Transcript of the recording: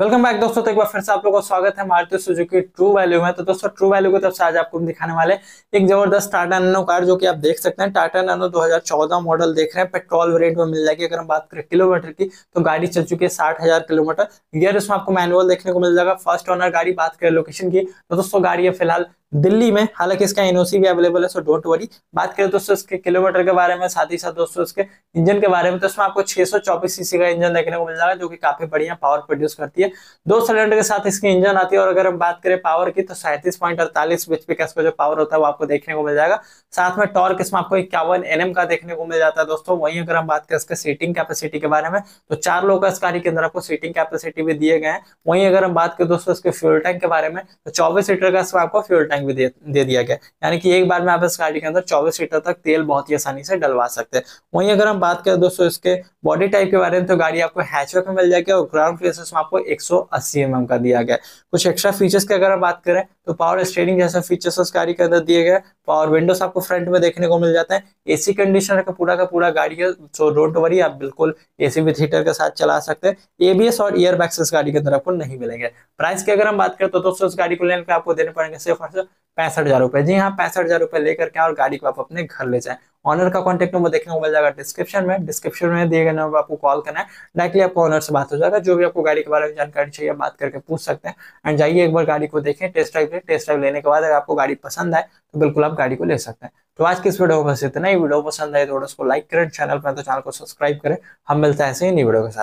welcome back दोस्तों तो एक बार फिर से आप लोगों का स्वागत है मारुति सुजुकी ट्रू वैल्यू में तो दोस्तों ट्रू वैल्यू की तरफ से आज आपको हम दिखाने वाले एक जबरदस्त टाटा नैनो कार जो कि आप देख सकते हैं टाटा नैनो 2014 मॉडल देख रहे हैं पेट्रोल वेरिएंट में मिल जाएगी अगर हम बात करें किलोमीटर की तो गाड़ी चल चुकी है साठ किलोमीटर गियर उसमें आपको मैनुअल देखने को मिल जाएगा फर्स्ट ऑनर गाड़ी बात करें लोकेशन की तो दोस्तों गाड़ी है फिलहाल दिल्ली में हालांकि इसका एनओसी भी अवेलेबल है सो डोंट वरी बात करें दोस्तों इसके किलोमीटर के बारे में साथ ही साथ दोस्तों इसके इंजन के बारे में तो इसमें आपको 624 सीसी का इंजन देखने को मिल जाएगा जो कि काफी बढ़िया पावर प्रोड्यूस करती है दो सिलेंडर के साथ इसकी इंजन आती है और अगर हम बात करें पावर की तो सैंतीस पॉइंट अड़तालीस जो पावर होता है वो आपको देखने को मिल जाएगा साथ में टॉर्क इसमें आपको इक्यावन एन का देखने को मिल जाता है दोस्तों वहीं अगर हम बात करें इसके सीटिंग कैपेसिटी के बारे में तो चार लोग का इस गाड़ी के अंदर आपको सीटिंग कैपेसिटी भी दिए गए हैं वहीं अगर हम बात करें दोस्तों इसके फ्यूल टैंक के बारे में तो चौबीस लीटर का इसमें आपको फ्यूल टैंक टैंक भी दे, दे दिया गया यानी कि एक बार में आप इस गाड़ी के अंदर चौबीस लीटर तक तेल बहुत ही आसानी से डलवा सकते हैं वहीं अगर हम बात करें दोस्तों इसके बॉडी टाइप के बारे में तो गाड़ी आपको हैचबैक में मिल जाएगी और ग्राउंड क्लियरेंस में आपको एक सौ mm का दिया गया कुछ एक्स्ट्रा फीचर्स की अगर हम बात करें तो पावर स्टेयरिंग जैसे फीचर्स उस गाड़ी के अंदर दिए गए पावर विंडोज आपको फ्रंट में देखने को मिल जाते हैं एसी कंडीशनर का पूरा का पूरा गाड़ी है सो डोंट वरी आप बिल्कुल एसी विथ हीटर के साथ चला सकते हैं एबीएस और ईयर बैग्स इस गाड़ी के अंदर आपको नहीं मिलेंगे प्राइस की अगर हम बात करें तो दोस्तों इस गाड़ी को लेने पर आपको देने पड़ेंगे सिर्फ और सिर्फ पैंसठ हजार रुपए जी हाँ पैंसठ हजार रुपए लेकर के और गाड़ी को आप अपने घर ले जाए ऑनर का कॉन्टेक्ट नंबर देखने को मिल जाएगा डिस्क्रिप्शन में डिस्क्रिप्शन में दिए गए नंबर आपको कॉल करना है डायरेक्टली आपको ऑनर से बात हो जाएगा जो भी आपको गाड़ी के बारे में जानकारी चाहिए बात करके पूछ सकते हैं एंड जाइए एक बार गाड़ी को देखें टेस्ट ड्राइव लें टेस्ट ड्राइव लेने के बाद अगर आपको गाड़ी पसंद आए तो बिल्कुल आप गाड़ी को ले सकते हैं तो आज की इस वीडियो में बस इतना ही वीडियो पसंद आए तो उसको लाइक करें चैनल पर तो चैनल को सब्सक्राइब करें हम मिलते हैं ऐसे ही नई वीडियो के साथ